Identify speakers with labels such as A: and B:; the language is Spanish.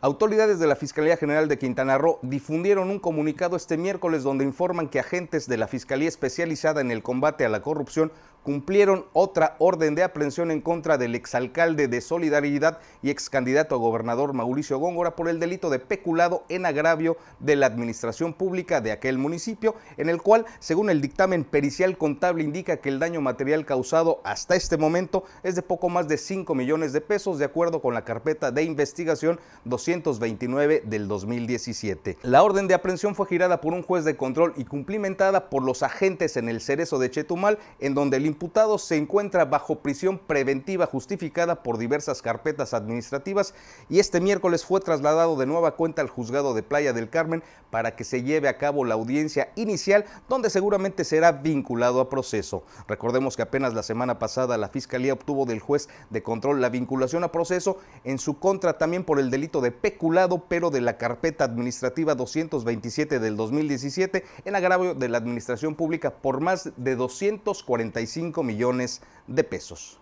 A: Autoridades de la Fiscalía General de Quintana Roo difundieron un comunicado este miércoles donde informan que agentes de la Fiscalía Especializada en el Combate a la Corrupción cumplieron otra orden de aprehensión en contra del exalcalde de Solidaridad y ex candidato a gobernador Mauricio Góngora por el delito de peculado en agravio de la administración pública de aquel municipio, en el cual, según el dictamen pericial contable, indica que el daño material causado hasta este momento es de poco más de 5 millones de pesos, de acuerdo con la carpeta de investigación 229 del 2017. La orden de aprehensión fue girada por un juez de control y cumplimentada por los agentes en el cerezo de Chetumal, en donde el se encuentra bajo prisión preventiva justificada por diversas carpetas administrativas y este miércoles fue trasladado de nueva cuenta al juzgado de Playa del Carmen para que se lleve a cabo la audiencia inicial donde seguramente será vinculado a proceso. Recordemos que apenas la semana pasada la Fiscalía obtuvo del juez de control la vinculación a proceso en su contra también por el delito de peculado pero de la carpeta administrativa 227 del 2017 en agravio de la Administración Pública por más de 247 5 millones de pesos.